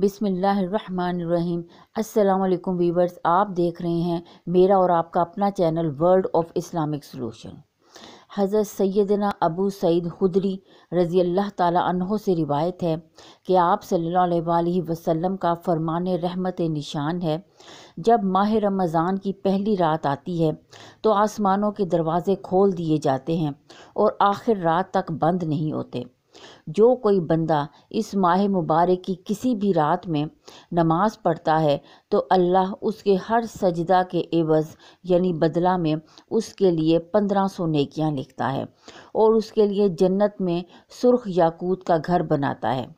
बिसमीम अस्सलाम वीवर्स आप देख रहे हैं मेरा और आपका अपना channel world of Islamic solution हज़रत सैदना अबू सईद खुदरी रज़ी अल्लाह तहों से रिवायत है कि आप सल्ला वसम का फरमान रहमत निशान है जब माह रमज़ान की पहली रात आती है तो आसमानों के दरवाज़े खोल दिए जाते हैं और आखिर रात तक बंद नहीं होते जो कोई बंदा इस माह मुबारक की किसी भी रात में नमाज पढ़ता है तो अल्लाह उसके हर सजदा के एवज़ यानी बदला में उसके लिए पंद्रह सौ नेकियां लिखता है और उसके लिए जन्नत में सुर्ख याकूत का घर बनाता है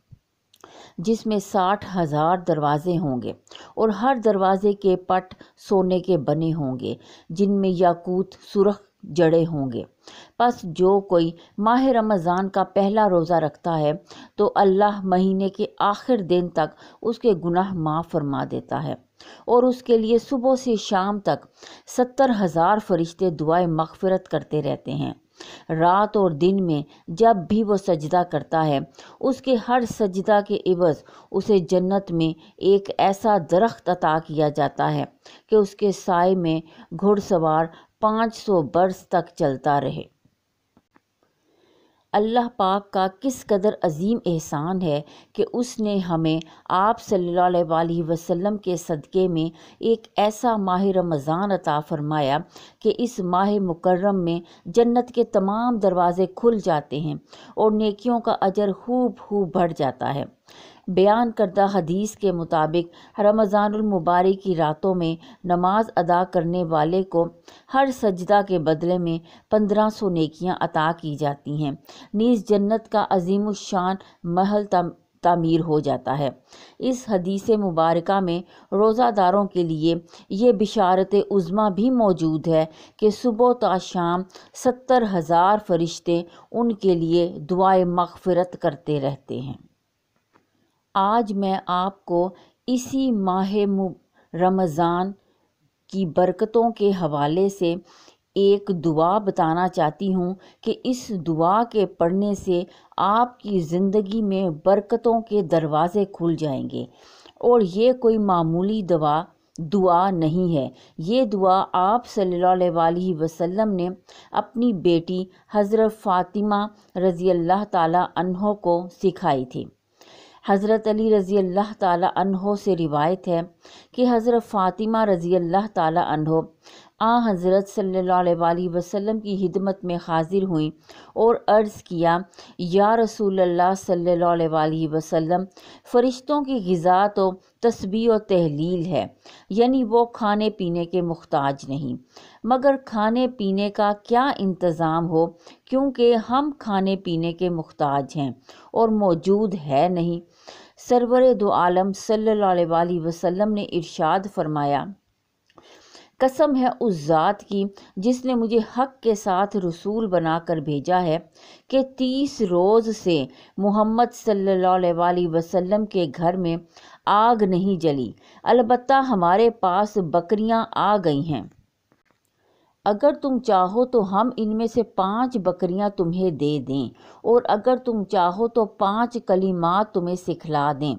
जिसमें साठ हज़ार दरवाज़े होंगे और हर दरवाज़े के पट सोने के बने होंगे जिनमें याकूत सुरख जड़े होंगे बस जो कोई माह रमज़ान का पहला रोज़ा रखता है तो अल्लाह महीने के आखिर दिन तक उसके गुनाह माफ़ फरमा देता है और उसके लिए सुबह से शाम तक सत्तर हज़ार फरिश्ते दुआएं मगफरत करते रहते हैं रात और दिन में जब भी वो सजदा करता है उसके हर सजदा के इवज़ उसे जन्नत में एक ऐसा दरख्त अता किया जाता है कि उसके साय में घुड़सवार 500 बरस तक चलता रहे अल्लाह पाक का किस कदर अजीम एहसान है कि उसने हमें आप सल्लल्लाहु अलैहि वसल्लम के सदक़े में एक ऐसा माह रमज़ान अता फ़रमाया कि इस माह मुकर्रम में जन्नत के तमाम दरवाज़े खुल जाते हैं और नेकियों का अजर खूब खूब बढ़ जाता है बयान करदा हदीस के मुताबिक रमज़ानमबारक की रातों में नमाज अदा करने वाले को हर सजदा के बदले में पंद्रह सौ नेकियाँ अता की जाती हैं नीज़ जन्नत का अजीम शान महल तम तामीर हो जाता है इस हदीस मुबारक में रोज़ादारों के लिए ये बिशारत उज़मा भी मौजूद है कि सुबह ता शाम सत्तर हज़ार फरिश्ते उनके लिए दुआ मगफ़रत करते रहते हैं आज मैं आपको इसी माह रमज़ान की बरकतों के हवाले से एक दुआ बताना चाहती हूँ कि इस दुआ के पढ़ने से आपकी ज़िंदगी में बरकतों के दरवाज़े खुल जाएंगे और ये कोई मामूली दवा दुआ नहीं है ये दुआ आप सल्लल्लाहु वसल्लम ने अपनी बेटी हज़रत फ़ातिमा रज़ी अल्लाह ताला अन्हों को सिखाई थी हज़रत अली रज़ी अल्लाह ताला से रिवायत है कि हज़रत फ़ातिमा रज़ी अल्लाह तहो आ हज़रत सल्ला वसम की हिदमत में हाजिर हुई और अर्ज़ किया या रसूल अल्लाह सल्ला वसम फ़रिश्तों की गज़ा तो तस्बी और तहलील है यानी वो खाने पीने के मुख्ताज नहीं मगर खाने पीने का क्या इंतज़ाम हो क्योंकि हम खाने पीने के मुख्ताज हैं और मौजूद है नहीं सरवर दो आलम सल्ला वसम ने इरशाद फरमाया कसम है उस ज़ात की जिसने मुझे हक के साथ रसूल बनाकर भेजा है कि तीस रोज़ से मोहम्मद सल्लल्लाहु अलैहि वसल्लम के घर में आग नहीं जली अलबत्ता हमारे पास बकरियां आ गई हैं अगर तुम चाहो तो हम इनमें से पांच बकरियां तुम्हें दे दें और अगर तुम चाहो तो पांच कलिमात तुम्हें सिखला दें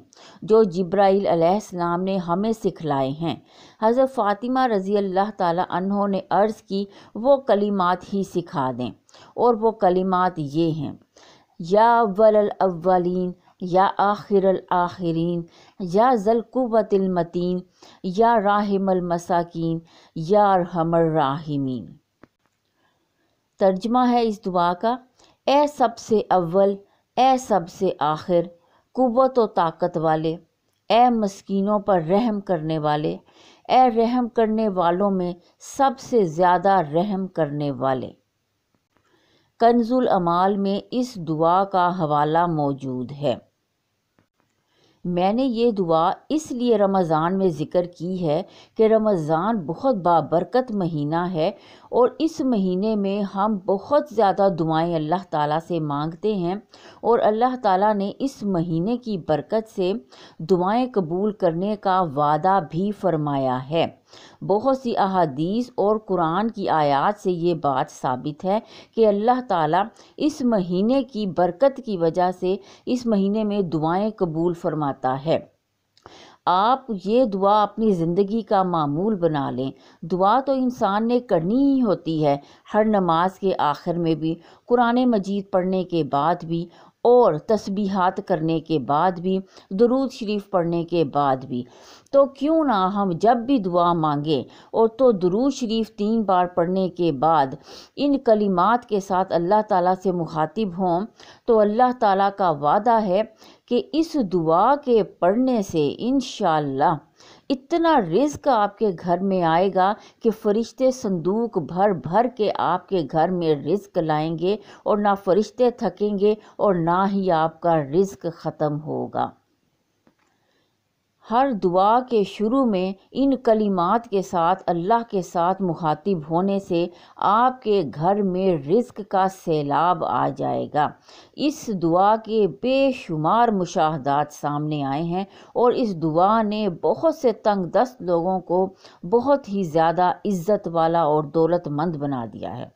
जो जब्राईल अलैहिस्सलाम ने हमें सिखलाए हैं हज़रत फ़ातिमा रज़ी अल्लाह ताला ने अर्ज़ की वो कलिमात ही सिखा दें और वो कलिमात ये हैं या वल अव्वलीन या आखिर आखिरीन या जलकुत या राहमसाकिन या हमर्राहमीन तर्जमा है इस दुआ का ए सबसे अव्वल ए सबसे आखिर कुत व ताकत वाले ए मस्किनों पर रहम करने वाले ए रहम करने वालों में सबसे ज़्यादा रहम करने वाले कंजुल अमाल में इस दुआ का हवाला मौजूद है मैंने ये दुआ इसलिए रमज़ान में ज़िक्र की है कि रमज़ान बहुत बाबरकत महीना है और इस महीने में हम बहुत ज़्यादा दुआएं अल्लाह ताला से मांगते हैं और अल्लाह ताला ने इस महीने की बरकत से दुआएं कबूल करने का वादा भी फरमाया है बहुत सी अहादीस और कुरान की आयत से ये बात साबित है कि अल्लाह ताला इस महीने की बरकत की वजह से इस महीने में दुआएं कबूल फरमाता है आप ये दुआ अपनी ज़िंदगी का मामूल बना लें दुआ तो इंसान ने करनी ही होती है हर नमाज के आखिर में भी कुरान मजीद पढ़ने के बाद भी और तस्बीहात करने के बाद भी दरूद शरीफ पढ़ने के बाद भी तो क्यों ना हम जब भी दुआ मांगें और तो दरूद शरीफ तीन बार पढ़ने के बाद इन कलिमात के साथ अल्लाह ताला से मुखातिब हों तो अल्लाह ताला का वादा है कि इस दुआ के पढ़ने से इन इतना रिस्क आपके घर में आएगा कि फरिश्ते संदूक भर भर के आपके घर में रिस्क लाएंगे और ना फरिश्ते थकेंगे और ना ही आपका रिस्क ख़त्म होगा हर दुआ के शुरू में इन कलिमात के साथ अल्लाह के साथ मुखातिब होने से आपके घर में रिस्क का सैलाब आ जाएगा इस दुआ के बेशुमार मुशाहदात सामने आए हैं और इस दुआ ने बहुत से तंग दस्त लोगों को बहुत ही ज़्यादा इज़्ज़त वाला और दौलतमंद बना दिया है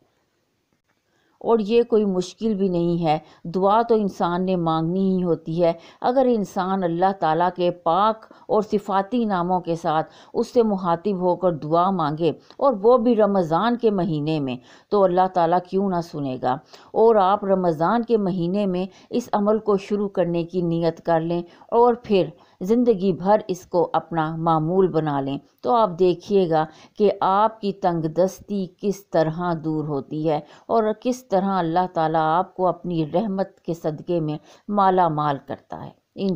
और ये कोई मुश्किल भी नहीं है दुआ तो इंसान ने मांगनी ही होती है अगर इंसान अल्लाह ताला के पाक और सिफाती नामों के साथ उससे मुहातिब होकर दुआ मांगे और वो भी रमज़ान के महीने में तो अल्लाह ताला क्यों ना सुनेगा और आप रमज़ान के महीने में इस अमल को शुरू करने की नीयत कर लें और फिर ज़िंदगी भर इसको अपना मामूल बना लें तो आप देखिएगा कि आपकी तंगदस्ती किस तरह दूर होती है और किस तरह अल्लाह ताला आपको अपनी रहमत के सदक़े में माला माल करता है इन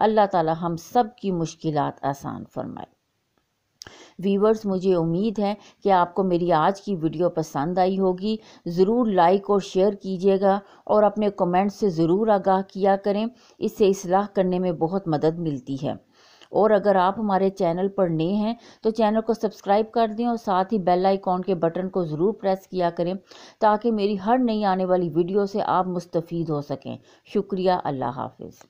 अल्लाह ताला हम सब की मुश्किलात आसान फरमाए वीवर्स मुझे उम्मीद है कि आपको मेरी आज की वीडियो पसंद आई होगी ज़रूर लाइक और शेयर कीजिएगा और अपने कमेंट से ज़रूर आगाह किया करें इससे इसलाह करने में बहुत मदद मिलती है और अगर आप हमारे चैनल पर नए हैं तो चैनल को सब्सक्राइब कर दें और साथ ही बेल आइकॉन के बटन को ज़रूर प्रेस किया करें ताकि मेरी हर नई आने वाली वीडियो से आप मुस्तफ़ हो सकें शुक्रिया अल्लाह हाफिज़